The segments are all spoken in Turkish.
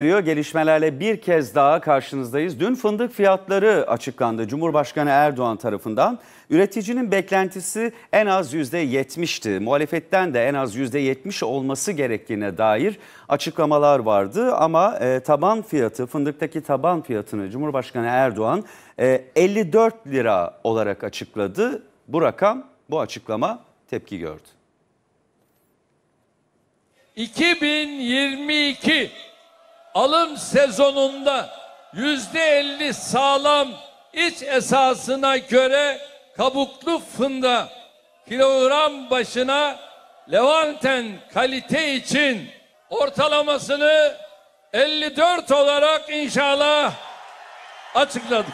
Gelişmelerle bir kez daha karşınızdayız. Dün fındık fiyatları açıklandı Cumhurbaşkanı Erdoğan tarafından. Üreticinin beklentisi en az %70'ti. Muhalefetten de en az %70 olması gerektiğine dair açıklamalar vardı. Ama e, taban fiyatı, fındıktaki taban fiyatını Cumhurbaşkanı Erdoğan e, 54 lira olarak açıkladı. Bu rakam, bu açıklama tepki gördü. 2022 alım sezonunda yüzde elli sağlam iç esasına göre kabuklu fında kilogram başına Levanten kalite için ortalamasını 54 olarak inşallah açıkladık.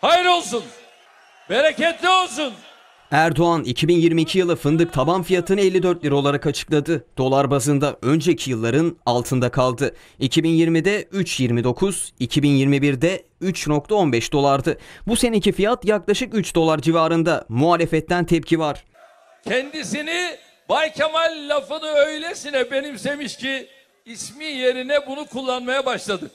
Hayır olsun. Bereketli olsun. Erdoğan 2022 yılı fındık taban fiyatını 54 lira olarak açıkladı. Dolar bazında önceki yılların altında kaldı. 2020'de 3.29, 2021'de 3.15 dolardı. Bu seneki fiyat yaklaşık 3 dolar civarında. Muhalefetten tepki var. Kendisini Bay Kemal lafını öylesine benimsemiş ki ismi yerine bunu kullanmaya başladı.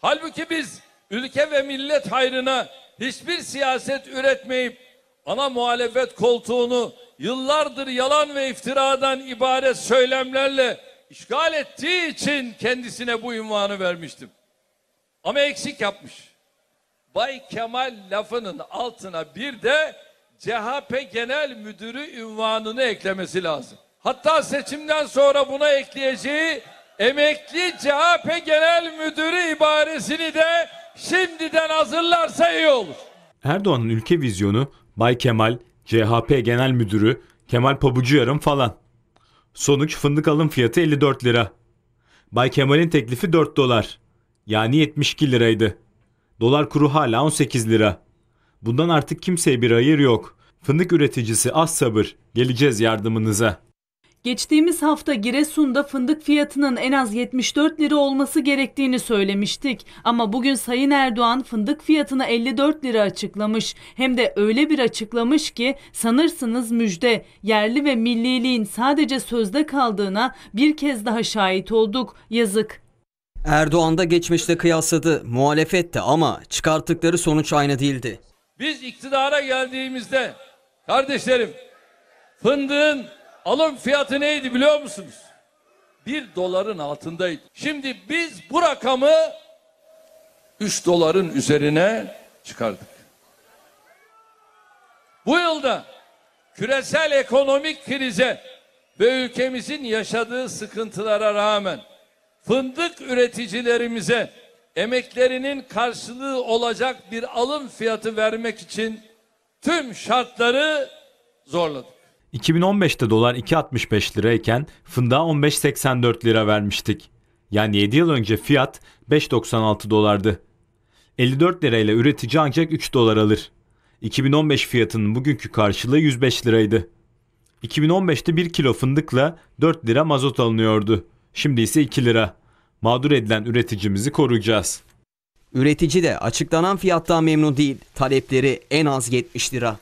Halbuki biz ülke ve millet hayrına hiçbir siyaset üretmeyip ana muhalefet koltuğunu yıllardır yalan ve iftiradan ibaret söylemlerle işgal ettiği için kendisine bu ünvanı vermiştim. Ama eksik yapmış. Bay Kemal lafının altına bir de CHP Genel Müdürü ünvanını eklemesi lazım. Hatta seçimden sonra buna ekleyeceği emekli CHP Genel Müdürü ibaresini de şimdiden hazırlarsa iyi olur. Erdoğan'ın ülke vizyonu Bay Kemal, CHP Genel Müdürü, Kemal Pabucu yarım falan. Sonuç fındık alım fiyatı 54 lira. Bay Kemal'in teklifi 4 dolar. Yani 72 liraydı. Dolar kuru hala 18 lira. Bundan artık kimseye bir hayır yok. Fındık üreticisi az sabır. Geleceğiz yardımınıza.'' Geçtiğimiz hafta Giresun'da fındık fiyatının en az 74 lira olması gerektiğini söylemiştik. Ama bugün Sayın Erdoğan fındık fiyatını 54 lira açıklamış. Hem de öyle bir açıklamış ki sanırsınız müjde. Yerli ve milliliğin sadece sözde kaldığına bir kez daha şahit olduk. Yazık. Erdoğan da geçmişte kıyasladı, muhalefette ama çıkarttıkları sonuç aynı değildi. Biz iktidara geldiğimizde kardeşlerim fındığın Alım fiyatı neydi biliyor musunuz? Bir doların altındaydı. Şimdi biz bu rakamı üç doların üzerine çıkardık. Bu yılda küresel ekonomik krize ve ülkemizin yaşadığı sıkıntılara rağmen fındık üreticilerimize emeklerinin karşılığı olacak bir alım fiyatı vermek için tüm şartları zorladık. 2015'te dolar 2.65 lirayken fındığa 15.84 lira vermiştik. Yani 7 yıl önce fiyat 5.96 dolardı. 54 lirayla üretici ancak 3 dolar alır. 2015 fiyatının bugünkü karşılığı 105 liraydı. 2015'te 1 kilo fındıkla 4 lira mazot alınıyordu. Şimdi ise 2 lira. Mağdur edilen üreticimizi koruyacağız. Üretici de açıklanan fiyattan memnun değil. Talepleri en az 70 lira.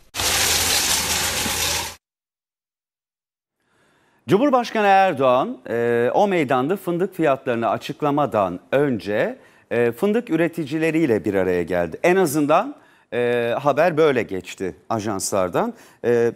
Cumhurbaşkanı Erdoğan e, o meydanda fındık fiyatlarını açıklamadan önce e, fındık üreticileriyle bir araya geldi. En azından e, haber böyle geçti ajanslardan. E,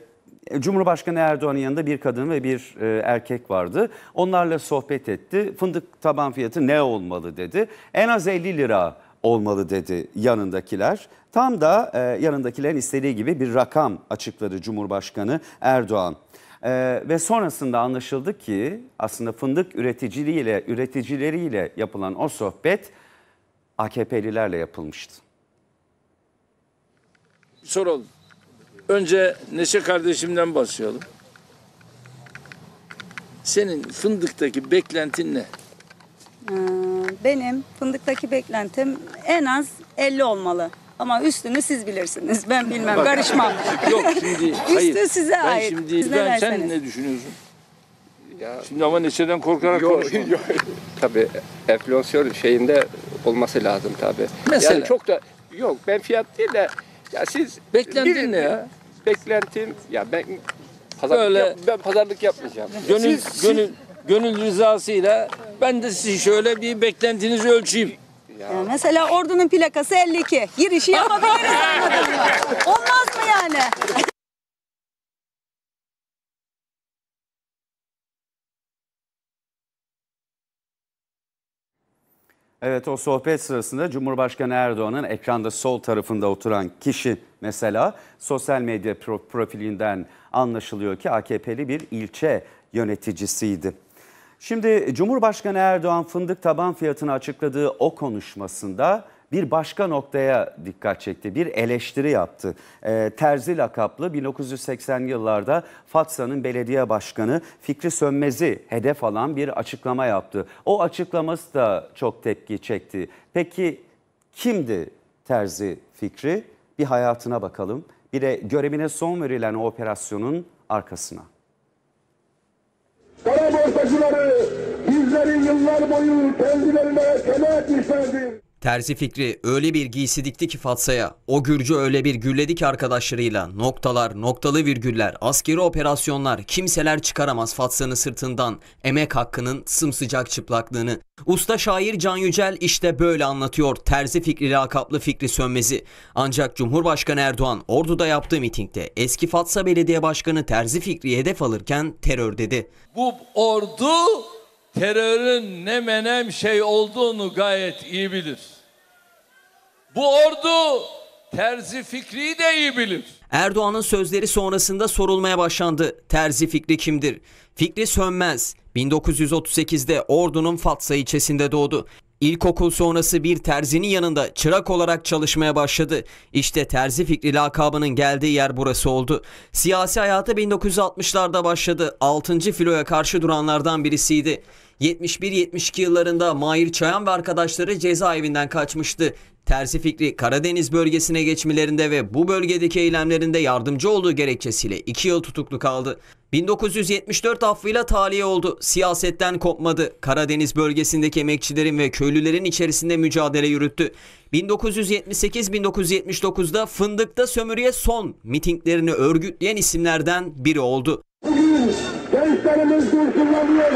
Cumhurbaşkanı Erdoğan'ın yanında bir kadın ve bir e, erkek vardı. Onlarla sohbet etti. Fındık taban fiyatı ne olmalı dedi. En az 50 lira olmalı dedi yanındakiler. Tam da e, yanındakilerin istediği gibi bir rakam açıkladı Cumhurbaşkanı Erdoğan. E, ve sonrasında anlaşıldı ki aslında fındık üreticiliğiyle üreticileriyle yapılan o sohbet AKP'lilerle yapılmıştı. Soralım. Önce Neşe kardeşimden başlayalım. Senin fındıktaki beklentin ne? Ee, benim fındıktaki beklentim en az 50 olmalı. Ama üstünü siz bilirsiniz. Ben bilmem, Bak, karışmam. Yok şimdi hayır. Üstü size ben ait. Şimdi, Siz ne ben, sen ne düşünüyorsun? Ya, Şimdi ama neşeden korkarak yok, konuşma. yok. Tabii enflasyon şeyinde olması lazım tabii. Mesela? Yani çok da yok ben fiyat değil de ya siz Beklentin ne ya? Beklentim ya ben pazarlık Böyle- yap- ben pazarlık yapmayacağım. Gönül, Siz- gönül, gönül rızasıyla ben de sizi şöyle bir beklentinizi ölçeyim. Ya. Ya mesela ordunun plakası 52. Girişi yapabiliriz anladın mı? Olmaz mı yani? Evet o sohbet sırasında Cumhurbaşkanı Erdoğan'ın ekranda sol tarafında oturan kişi mesela sosyal medya profilinden anlaşılıyor ki AKP'li bir ilçe yöneticisiydi. Şimdi Cumhurbaşkanı Erdoğan fındık taban fiyatını açıkladığı o konuşmasında bir başka noktaya dikkat çekti, bir eleştiri yaptı. E, terzi lakaplı 1980 yıllarda Fatsa'nın belediye başkanı Fikri Sönmez'i hedef alan bir açıklama yaptı. O açıklaması da çok tepki çekti. Peki kimdi Terzi Fikri? Bir hayatına bakalım, bir de görevine son verilen o operasyonun arkasına. Kara borsacıları bizleri yıllar boyu kendilerine kele etmişlerdir. Terzi Fikri öyle bir giysi dikti ki Fatsa'ya, o Gürcü öyle bir gülledi ki arkadaşlarıyla, noktalar, noktalı virgüller, askeri operasyonlar, kimseler çıkaramaz Fatsa'nın sırtından, emek hakkının sımsıcak çıplaklığını. Usta şair Can Yücel işte böyle anlatıyor Terzi Fikri lakaplı Fikri Sönmez'i. Ancak Cumhurbaşkanı Erdoğan Ordu'da yaptığı mitingde eski Fatsa Belediye Başkanı Terzi Fikri'yi hedef alırken terör dedi. Bu ordu terörün ne menem şey olduğunu gayet iyi bilir. Bu ordu Terzi Fikri'yi de iyi bilir. Erdoğan'ın sözleri sonrasında sorulmaya başlandı. Terzi Fikri kimdir? Fikri Sönmez 1938'de Ordu'nun Fatsa ilçesinde doğdu. İlkokul sonrası bir terzinin yanında çırak olarak çalışmaya başladı. İşte Terzi Fikri lakabının geldiği yer burası oldu. Siyasi hayata 1960'larda başladı. 6. filoya karşı duranlardan birisiydi. 71-72 yıllarında Mahir Çayan ve arkadaşları cezaevinden kaçmıştı. Tersi fikri Karadeniz bölgesine geçmelerinde ve bu bölgedeki eylemlerinde yardımcı olduğu gerekçesiyle 2 yıl tutuklu kaldı. 1974 affıyla tahliye oldu. Siyasetten kopmadı. Karadeniz bölgesindeki emekçilerin ve köylülerin içerisinde mücadele yürüttü. 1978-1979'da Fındık'ta sömürüye son mitinglerini örgütleyen isimlerden biri oldu. Bugün gençlerimiz dursunlanıyor.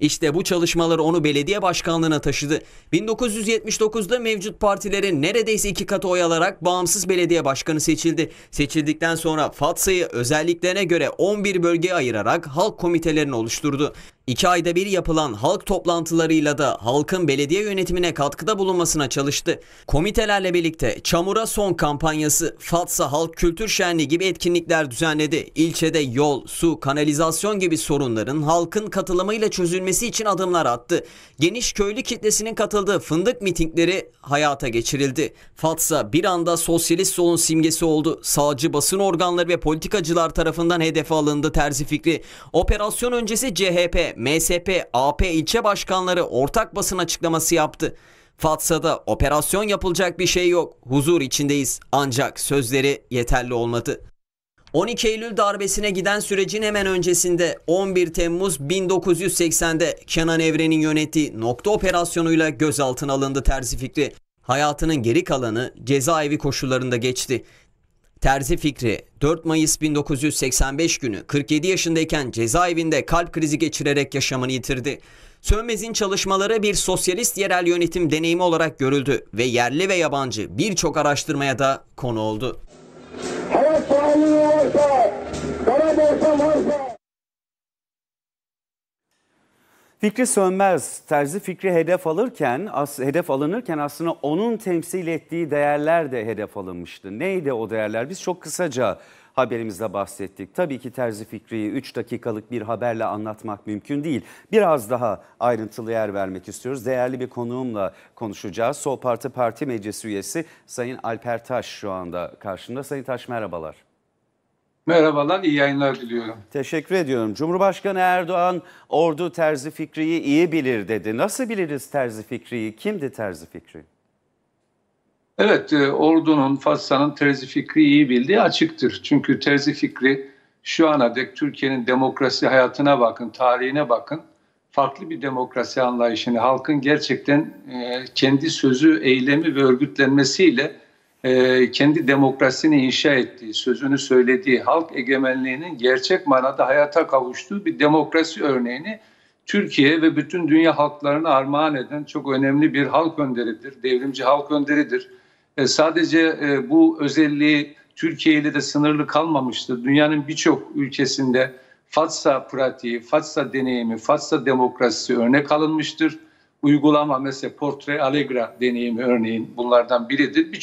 İşte bu çalışmaları onu belediye başkanlığına taşıdı. 1979'da mevcut partilerin neredeyse iki katı oy alarak bağımsız belediye başkanı seçildi. Seçildikten sonra Fatsa'yı özelliklerine göre 11 bölgeye ayırarak halk komitelerini oluşturdu. İki ayda bir yapılan halk toplantılarıyla da halkın belediye yönetimine katkıda bulunmasına çalıştı. Komitelerle birlikte Çamura Son kampanyası, Fatsa Halk Kültür Şenliği gibi etkinlikler düzenledi. İlçede yol, su, kanalizasyon gibi sorunların halkın katılımıyla çözülmesi için adımlar attı. Geniş köylü kitlesinin katıldığı fındık mitingleri hayata geçirildi. Fatsa bir anda sosyalist solun simgesi oldu. Sağcı basın organları ve politikacılar tarafından hedefe alındı Terzi Fikri. Operasyon öncesi CHP, MSP, AP ilçe başkanları ortak basın açıklaması yaptı. Fatsa'da operasyon yapılacak bir şey yok. Huzur içindeyiz. Ancak sözleri yeterli olmadı. 12 Eylül darbesine giden sürecin hemen öncesinde 11 Temmuz 1980'de Kenan Evren'in yönettiği nokta operasyonuyla gözaltına alındı Terzi Fikri. Hayatının geri kalanı cezaevi koşullarında geçti. Terzi Fikri 4 Mayıs 1985 günü 47 yaşındayken cezaevinde kalp krizi geçirerek yaşamını yitirdi. Sönmez'in çalışmaları bir sosyalist yerel yönetim deneyimi olarak görüldü ve yerli ve yabancı birçok araştırmaya da konu oldu. Hayat varsa, para borsa varsa... Fikri Sönmez terzi Fikri hedef alırken, as, hedef alınırken aslında onun temsil ettiği değerler de hedef alınmıştı. Neydi o değerler? Biz çok kısaca haberimizde bahsettik. Tabii ki terzi Fikri'yi 3 dakikalık bir haberle anlatmak mümkün değil. Biraz daha ayrıntılı yer vermek istiyoruz. Değerli bir konuğumla konuşacağız. Sol Parti Parti Meclisi üyesi Sayın Alper Taş şu anda karşımda. Sayın Taş merhabalar. Merhabalar, iyi yayınlar diliyorum. Teşekkür ediyorum. Cumhurbaşkanı Erdoğan, ordu Terzi Fikri'yi iyi bilir dedi. Nasıl biliriz Terzi Fikri'yi? Kimdi Terzi Fikri? Evet, e, ordunun, Fasa'nın Terzi Fikri'yi iyi bildiği açıktır. Çünkü Terzi Fikri şu ana dek Türkiye'nin demokrasi hayatına bakın, tarihine bakın. Farklı bir demokrasi anlayışını, halkın gerçekten e, kendi sözü, eylemi ve örgütlenmesiyle e, kendi demokrasisini inşa ettiği, sözünü söylediği, halk egemenliğinin gerçek manada hayata kavuştuğu bir demokrasi örneğini Türkiye ve bütün dünya halklarına armağan eden çok önemli bir halk önderidir, devrimci halk önderidir. E, sadece e, bu özelliği Türkiye ile de sınırlı kalmamıştır. Dünyanın birçok ülkesinde FATSA pratiği, FATSA deneyimi, FATSA demokrasisi örnek alınmıştır. Uygulama mesela Portre Allegra deneyimi örneğin bunlardan biridir. Bir